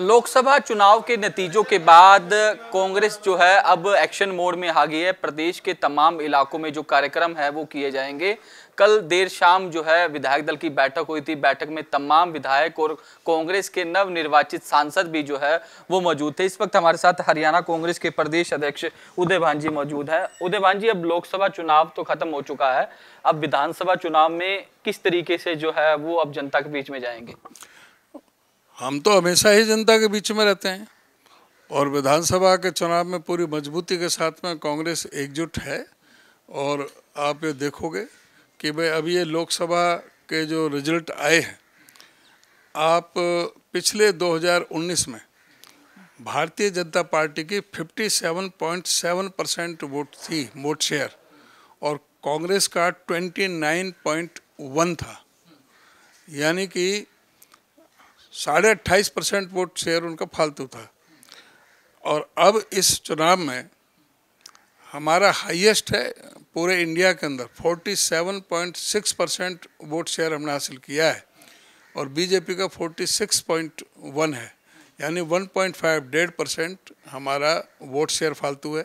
लोकसभा चुनाव के नतीजों के बाद कांग्रेस जो है अब एक्शन मोड में आ गई है प्रदेश के तमाम इलाकों में जो कार्यक्रम है वो किए जाएंगे कल देर शाम जो है विधायक दल की बैठक हुई थी बैठक में तमाम विधायक और कांग्रेस के नव निर्वाचित सांसद भी जो है वो मौजूद थे इस वक्त हमारे साथ हरियाणा कांग्रेस के प्रदेश अध्यक्ष उदय भान जी मौजूद है उदय भान जी अब लोकसभा चुनाव तो खत्म हो चुका है अब विधानसभा चुनाव में किस तरीके से जो है वो अब जनता के बीच में जाएंगे हम तो हमेशा ही जनता के बीच में रहते हैं और विधानसभा के चुनाव में पूरी मजबूती के साथ में कांग्रेस एकजुट है और आप ये देखोगे कि भाई अभी ये लोकसभा के जो रिजल्ट आए हैं आप पिछले 2019 में भारतीय जनता पार्टी की 57.7 परसेंट वोट थी वोट शेयर और कांग्रेस का 29.1 था यानी कि साढ़े अट्ठाईस परसेंट वोट शेयर उनका फालतू था और अब इस चुनाव में हमारा हाईएस्ट है पूरे इंडिया के अंदर 47.6 परसेंट वोट शेयर हमने हासिल किया है और बीजेपी का 46.1 है यानी 1.5 डेढ़ परसेंट हमारा वोट शेयर फालतू है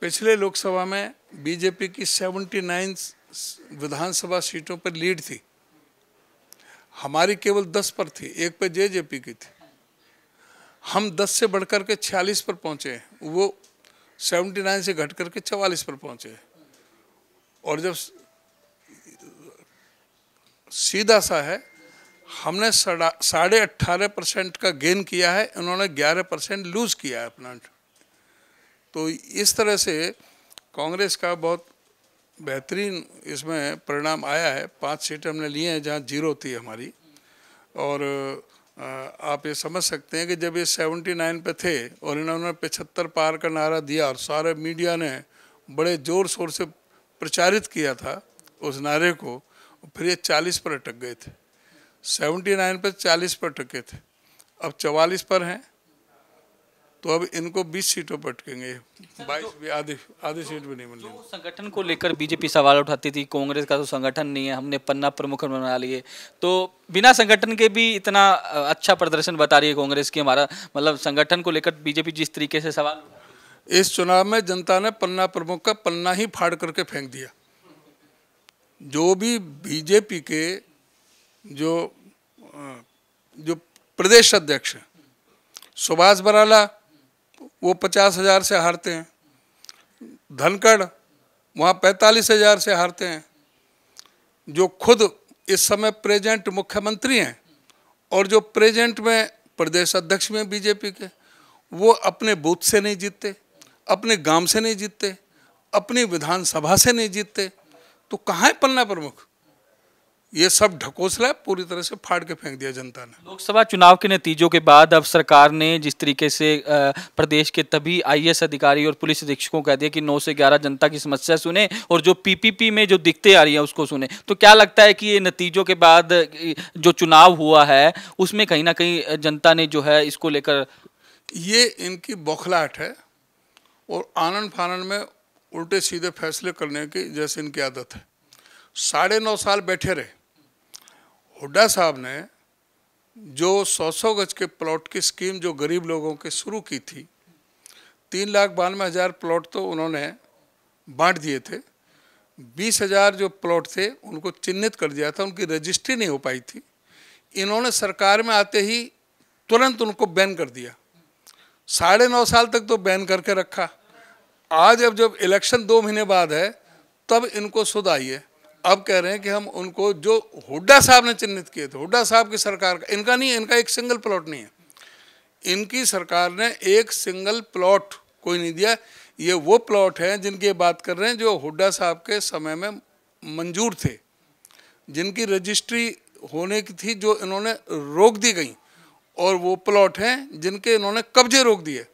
पिछले लोकसभा में बीजेपी की 79 विधानसभा सीटों पर लीड थी हमारी केवल दस पर थी एक पे जे जे पी की थी हम दस से बढ़कर के छियालीस पर पहुंचे वो सेवेंटी नाइन से घट करके चवालीस पर पहुंचे और जब सीधा सा है हमने साढ़े अट्ठारह परसेंट का गेन किया है उन्होंने ग्यारह परसेंट लूज किया है अपना तो इस तरह से कांग्रेस का बहुत बेहतरीन इसमें परिणाम आया है पांच सीट हमने लिए हैं जहां जीरो थी हमारी और आप ये समझ सकते हैं कि जब ये 79 पे थे और इन्होंने पचहत्तर पार का नारा दिया और सारे मीडिया ने बड़े जोर शोर से प्रचारित किया था उस नारे को फिर ये 40 पर अटक गए थे 79 पर 40 पर अटके थे अब 44 पर हैं तो अब इनको 20 सीटों पर अटकेंगे बाईस तो भी आधी आधी सीट भी नहीं मिलेगी संगठन को लेकर बीजेपी सवाल उठाती थी कांग्रेस का तो संगठन नहीं है हमने पन्ना प्रमुख बना लिए तो बिना संगठन के भी इतना अच्छा प्रदर्शन बता रही है कांग्रेस की हमारा मतलब संगठन को लेकर बीजेपी जिस तरीके से सवाल इस चुनाव में जनता ने पन्ना प्रमुख का पन्ना ही फाड़ करके फेंक दिया जो भी बीजेपी के जो जो प्रदेश अध्यक्ष सुभाष बराला वो पचास हजार से हारते हैं धनखड़ वहाँ पैंतालीस हजार से हारते हैं जो खुद इस समय प्रेजेंट मुख्यमंत्री हैं और जो प्रेजेंट में प्रदेश अध्यक्ष में बीजेपी के वो अपने बूथ से नहीं जीतते अपने गांव से नहीं जीतते अपनी विधानसभा से नहीं जीतते तो कहाँ है पन्ना प्रमुख ये सब ढकोसला पूरी तरह से फाड़ के फेंक दिया जनता ने लोकसभा चुनाव के नतीजों के बाद अब सरकार ने जिस तरीके से प्रदेश के तभी आईएएस अधिकारी और पुलिस अधीक्षकों कह दिया कि 9 से 11 जनता की समस्या सुने और जो पीपीपी में जो दिखते आ रही है उसको सुने तो क्या लगता है कि ये नतीजों के बाद जो चुनाव हुआ है उसमें कहीं ना कहीं जनता ने जो है इसको लेकर ये इनकी बौखलाहट है और आनंद फानन में उल्टे सीधे फैसले करने की जैसे इनकी आदत है साढ़े नौ साल बैठे रहे हुड्डा साहब ने जो सौ सौ गज के प्लॉट की स्कीम जो गरीब लोगों के शुरू की थी तीन लाख बानवे हज़ार प्लॉट तो उन्होंने बांट दिए थे बीस हज़ार जो प्लॉट थे उनको चिन्हित कर दिया था उनकी रजिस्ट्री नहीं हो पाई थी इन्होंने सरकार में आते ही तुरंत उनको बैन कर दिया साढ़े नौ साल तक तो बैन करके रखा आज अब जब इलेक्शन दो महीने बाद है तब इनको सुध आई है अब कह रहे हैं कि हम उनको जो हुड्डा साहब ने चिन्हित किए थे हुड्डा साहब की सरकार का इनका नहीं इनका एक सिंगल प्लॉट नहीं है इनकी सरकार ने एक सिंगल प्लॉट कोई नहीं दिया ये वो प्लॉट हैं जिनकी बात कर रहे हैं जो हुड्डा साहब के समय में मंजूर थे जिनकी रजिस्ट्री होने की थी जो इन्होंने रोक दी गई और वो प्लॉट हैं जिनके इन्होंने कब्जे रोक दिए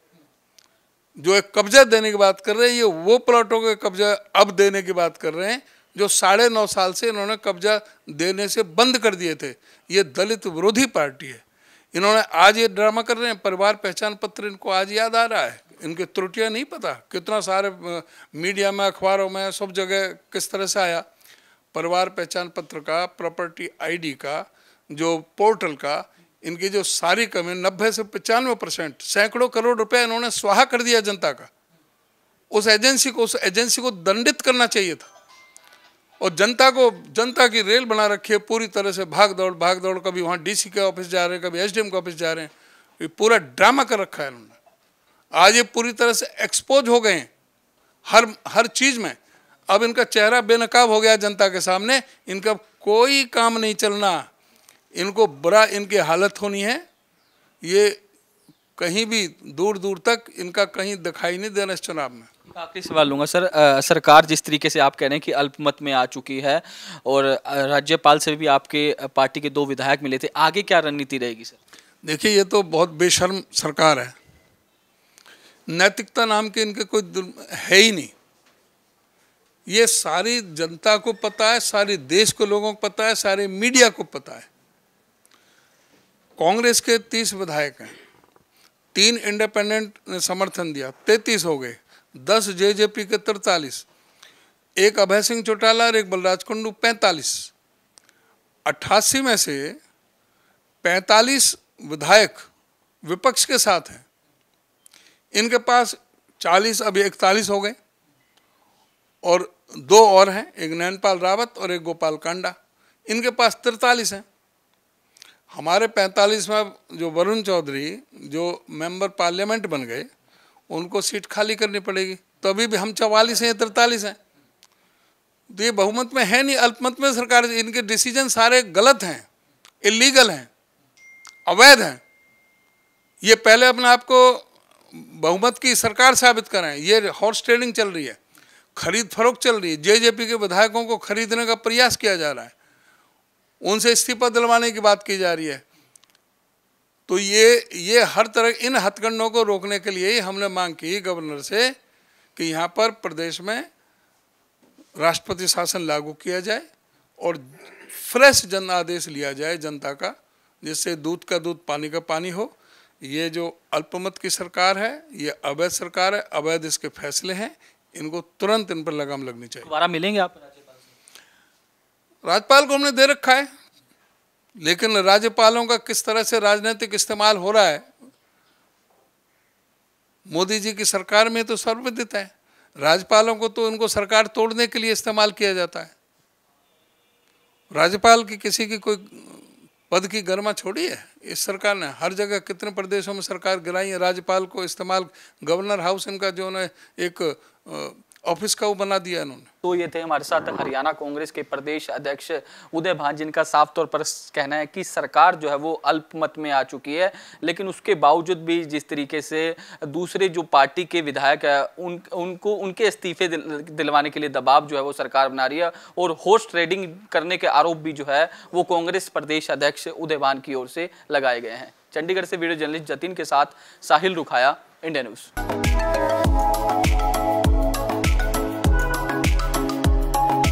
जो एक कब्जा देने की बात कर रहे हैं ये वो प्लॉटों के कब्जा अब देने की बात कर रहे हैं जो साढ़े नौ साल से इन्होंने कब्जा देने से बंद कर दिए थे ये दलित विरोधी पार्टी है इन्होंने आज ये ड्रामा कर रहे हैं परिवार पहचान पत्र इनको आज याद आ रहा है इनकी त्रुटियाँ नहीं पता कितना सारे मीडिया में अखबारों में सब जगह किस तरह से आया परिवार पहचान पत्र का प्रॉपर्टी आई का जो पोर्टल का इनकी जो सारी कमी नब्बे से पचानवे परसेंट सैकड़ों करोड़ रुपया इन्होंने स्वाहा कर दिया जनता का उस एजेंसी को उस एजेंसी को दंडित करना चाहिए था और जनता को जनता की रेल बना रखी है पूरी तरह से भाग दौड़ भाग दौड़ कभी वहाँ डीसी के ऑफिस जा रहे हैं कभी एसडीएम के ऑफिस जा रहे हैं ये पूरा ड्रामा कर रखा है उन्होंने आज ये पूरी तरह से एक्सपोज हो गए हैं हर हर चीज़ में अब इनका चेहरा बेनकाब हो गया जनता के सामने इनका कोई काम नहीं चलना इनको बुरा इनकी हालत होनी है ये कहीं भी दूर दूर तक इनका कहीं दिखाई नहीं देना इस चुनाव में आखिरी सवाल लूंगा सर आ, सरकार जिस तरीके से आप कह रहे हैं कि अल्पमत में आ चुकी है और राज्यपाल से भी आपके पार्टी के दो विधायक मिले थे आगे क्या रणनीति रहेगी सर देखिए ये तो बहुत बेशर्म सरकार है नैतिकता नाम के इनके कोई है ही नहीं ये सारी जनता को पता है सारे देश को लोगों को पता है सारे मीडिया को पता है कांग्रेस के तीस विधायक हैं तीन इंडिपेंडेंट ने समर्थन दिया तैतीस हो गए दस जे जे पी के तिरतालीस एक अभय सिंह चौटाला और एक बलराज कुंडू पैंतालीस अट्ठासी में से पैंतालीस विधायक विपक्ष के साथ हैं इनके पास चालीस अभी इकतालीस हो गए और दो और हैं एक नैनपाल रावत और एक गोपाल कांडा इनके पास तिरतालीस हैं हमारे 45 में जो वरुण चौधरी जो मेंबर पार्लियामेंट बन गए उनको सीट खाली करनी पड़ेगी तो अभी भी हम चवालीस हैं तिरतालीस हैं तो ये बहुमत में है नहीं अल्पमत में सरकार इनके डिसीजन सारे गलत हैं इलीगल हैं अवैध हैं ये पहले अपने आप को बहुमत की सरकार साबित करें ये हॉर्स ट्रेडिंग चल रही है खरीद फरोख चल रही है जेजेपी के विधायकों को खरीदने का प्रयास किया जा रहा है उनसे इस्तीफा दिलवाने की बात की जा रही है तो ये ये हर तरह इन हथकंडों को रोकने के लिए ही हमने मांग की गवर्नर से कि यहाँ पर प्रदेश में राष्ट्रपति शासन लागू किया जाए और फ्रेश जन आदेश लिया जाए जनता का जिससे दूध का दूध पानी का पानी हो ये जो अल्पमत की सरकार है ये अवैध सरकार है अवैध इसके फैसले हैं इनको तुरंत इन पर लगाम लगनी चाहिए दोबारा मिलेंगे आप राज्यपाल को हमने दे रखा है लेकिन राज्यपालों का किस तरह से राजनीतिक इस्तेमाल हो रहा है मोदी जी की सरकार में तो सर्वविदित है राज्यपालों को तो उनको सरकार तोड़ने के लिए इस्तेमाल किया जाता है राज्यपाल की किसी की कोई पद की गर्मा छोड़ी है इस सरकार ने हर जगह कितने प्रदेशों में सरकार गिराई है राज्यपाल को इस्तेमाल गवर्नर हाउस इनका जो है एक ऑफिस का वो बना दिया इन्होंने तो ये थे हमारे साथ हरियाणा कांग्रेस के प्रदेश अध्यक्ष उदय भान जिनका साफ तौर पर कहना है कि सरकार जो है वो अल्पमत में आ चुकी है लेकिन उसके बावजूद भी जिस तरीके से दूसरे जो पार्टी के विधायक है उन उनको उनके इस्तीफे दिल, दिलवाने के लिए दबाव जो है वो सरकार बना रही है और होर्स ट्रेडिंग करने के आरोप भी जो है वो कांग्रेस प्रदेश अध्यक्ष उदय भान की ओर से लगाए गए हैं चंडीगढ़ से वीडियो जर्नलिस्ट जतिन के साथ साहिल रुखाया इंडिया न्यूज़